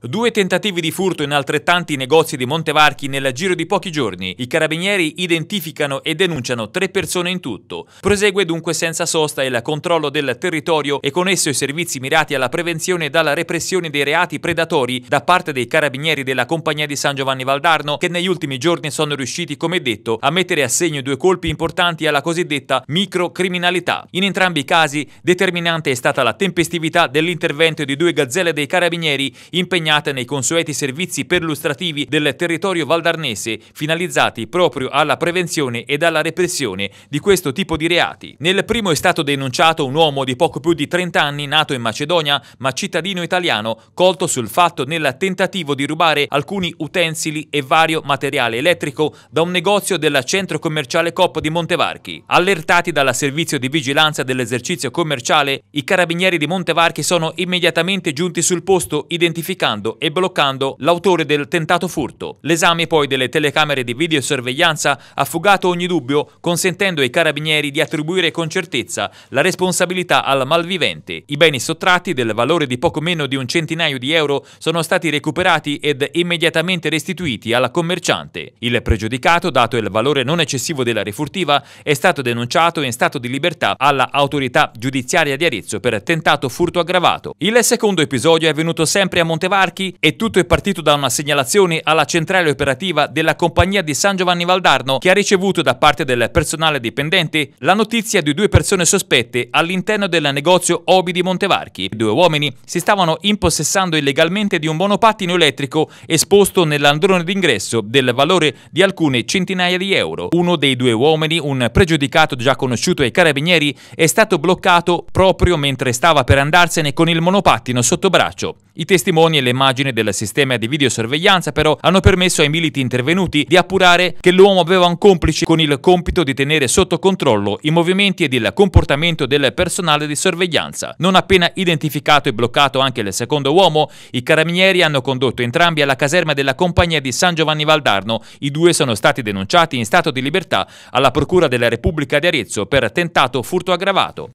Due tentativi di furto in altrettanti negozi di Montevarchi nel giro di pochi giorni. I carabinieri identificano e denunciano tre persone in tutto. Prosegue dunque senza sosta il controllo del territorio e con esso i servizi mirati alla prevenzione e alla repressione dei reati predatori da parte dei carabinieri della compagnia di San Giovanni Valdarno che negli ultimi giorni sono riusciti, come detto, a mettere a segno due colpi importanti alla cosiddetta microcriminalità. In entrambi i casi determinante è stata la tempestività dell'intervento di due gazzelle dei carabinieri impegnati impegnata nei consueti servizi perlustrativi del territorio valdarnese, finalizzati proprio alla prevenzione ed alla repressione di questo tipo di reati. Nel primo è stato denunciato un uomo di poco più di 30 anni, nato in Macedonia, ma cittadino italiano, colto sul fatto nel tentativo di rubare alcuni utensili e vario materiale elettrico da un negozio del centro commerciale Coppa di Montevarchi. Allertati dal servizio di vigilanza dell'esercizio commerciale, i carabinieri di Montevarchi sono immediatamente giunti sul posto identificando arrestando e bloccando l'autore del tentato furto. L'esame poi delle telecamere di videosorveglianza ha fugato ogni dubbio, consentendo ai carabinieri di attribuire con certezza la responsabilità al malvivente. I beni sottratti, del valore di poco meno di un centinaio di euro, sono stati recuperati ed immediatamente restituiti alla commerciante. Il pregiudicato, dato il valore non eccessivo della refurtiva, è stato denunciato in stato di libertà alla autorità giudiziaria di Arezzo per tentato furto aggravato. Il secondo episodio è avvenuto sempre a Montevarchi sbarchi e tutto è partito da una segnalazione alla centrale operativa della compagnia di San Giovanni Valdarno che ha ricevuto da parte del personale dipendente la notizia di due persone sospette all'interno del negozio Obi di Montevarchi. I due uomini si stavano impossessando illegalmente di un monopattino elettrico esposto nell'androne d'ingresso del valore di alcune centinaia di euro. Uno dei due uomini, un pregiudicato già conosciuto ai carabinieri, è stato bloccato proprio mentre stava per andarsene con il monopattino sotto braccio. I testimoni e le immagini del sistema di videosorveglianza però hanno permesso ai militi intervenuti di appurare che l'uomo aveva un complice con il compito di tenere sotto controllo i movimenti ed il comportamento del personale di sorveglianza. Non appena identificato e bloccato anche il secondo uomo, i carabinieri hanno condotto entrambi alla caserma della compagnia di San Giovanni Valdarno. I due sono stati denunciati in stato di libertà alla Procura della Repubblica di Arezzo per tentato furto aggravato.